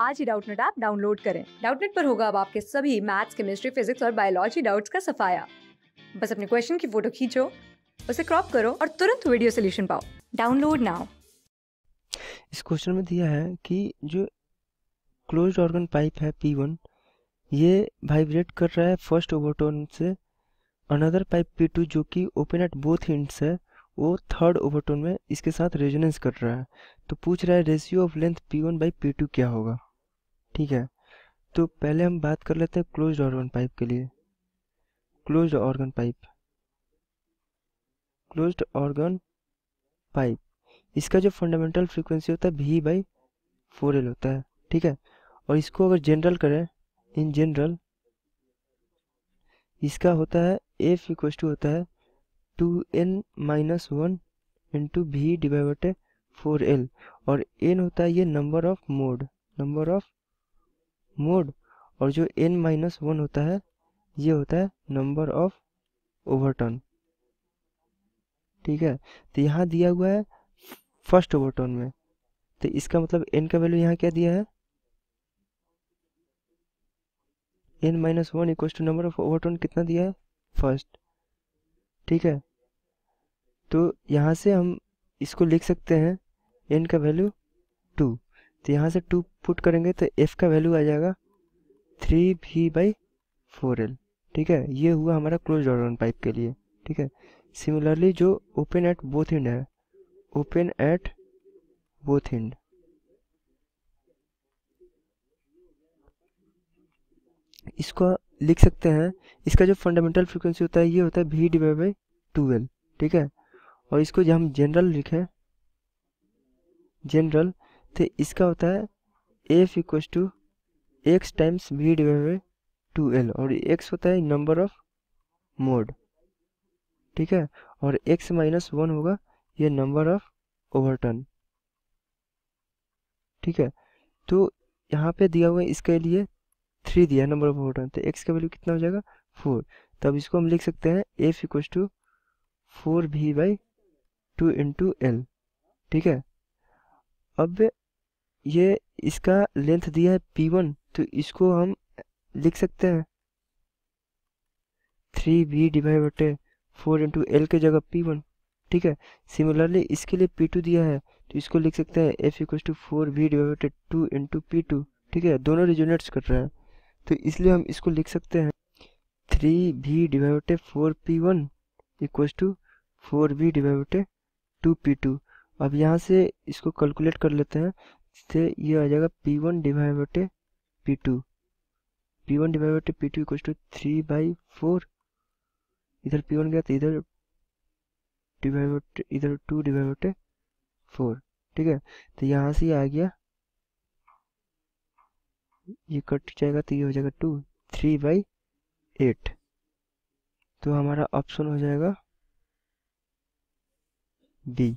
आज ही Doubtnut app download करें डाउटनेट पर होगा अब आपके सभी मैथ्स केमिस्ट्री फिजिक्स और बायोलॉजी डाउट्स का सफाया बस अपने क्वेश्चन की फोटो खींचो उसे क्रॉप करो और तुरंत वीडियो सोल्यूशन पाओ डाउनलोड नाउ इस क्वेश्चन में दिया है कि जो क्लोज ऑर्गन पाइप है पी वन ये वाइब्रेट कर रहा है फर्स्ट ओवरटोन से अनदर पाइप पी टू जो कि ओपन एट बोथ हिंड्स है वो थर्ड ओवरटोन में इसके साथ रेजोनेंस कर रहा है तो पूछ रहा है ratio of length P one by P two क्या होगा ठीक है तो पहले हम बात कर लेते हैं क्लोज ऑर्गन पाइप के लिए close organ pipe close organ pipe इसका जो फंडामेंटल फ्रीक्वेंसी होता है वी बाई फोर एल होता है ठीक है और इसको अगर जनरल करें इन जनरल इसका होता है एफ इक्व टू होता है two N minus one into V divide by four L और एन होता है ये number of mode number of mode और जो एन माइनस वन होता है ये होता है नंबर ऑफ ओवरटर्न ठीक है तो यहाँ दिया हुआ है फर्स्ट ओवरटर्न में तो इसका मतलब एन का वैल्यू यहाँ क्या दिया है N minus one equal to number of overtone कितना दिया है फर्स्ट ठीक है तो यहाँ से हम इसको लिख सकते हैं एन का वैल्यू तो यहाँ से टू पुट करेंगे तो एफ़ का वैल्यू आ जाएगा थ्री भी बाई फोर एल ठीक है ये हुआ हमारा क्लोज ऑर्डर पाइप के लिए ठीक है सिमिलरली जो ओपन एट बोथ इंड है ओपन एट बोथ इंड इसको लिख सकते हैं इसका जो फंडामेंटल फ्रीक्वेंसी होता है ये होता है V divide by two L ठीक है और इसको जो हम जनरल लिखें जनरल तो इसका होता है F equal to X times V divide by two L और एक्स होता है नंबर ऑफ मोड ठीक है और एक्स माइनस वन होगा ये नंबर ऑफ ओवरटर्न ठीक है तो यहाँ पे दिया हुआ है इसके लिए थ्री दिया है नंबर ऑफ ओवरटर्न तो एक्स का वैल्यू कितना हो जाएगा फोर तब इसको हम लिख सकते हैं F equal to four V by two into L ठीक है अब ये इसका लेंथ दिया है पी वन तो इसको हम लिख सकते हैं थ्री बी डिवाइड बटे फोर इंटू एल के जगह पी वन ठीक है सिमिलरली इसके लिए पी टू दिया है तो इसको लिख सकते हैं F equals to four B divide two into P two ठीक है दोनों रिजोनेट्स कर रहे हैं तो इसलिए हम इसको लिख सकते हैं three B divide four P one equal to four B divide two P two अब यहाँ से इसको कैलकुलेट कर लेते हैं से ये आ जाएगा पी वन डिवाइड बटे P two P one divide बटे P two equal to three by four इधर पी वन गया तो इधर डिवाइड बटे इधर टू डिवाइड बटे फोर ठीक है तो यहाँ से आ गया ये कट जाएगा तो ये हो जाएगा टू थ्री बाई एट तो हमारा ऑप्शन हो जाएगा बी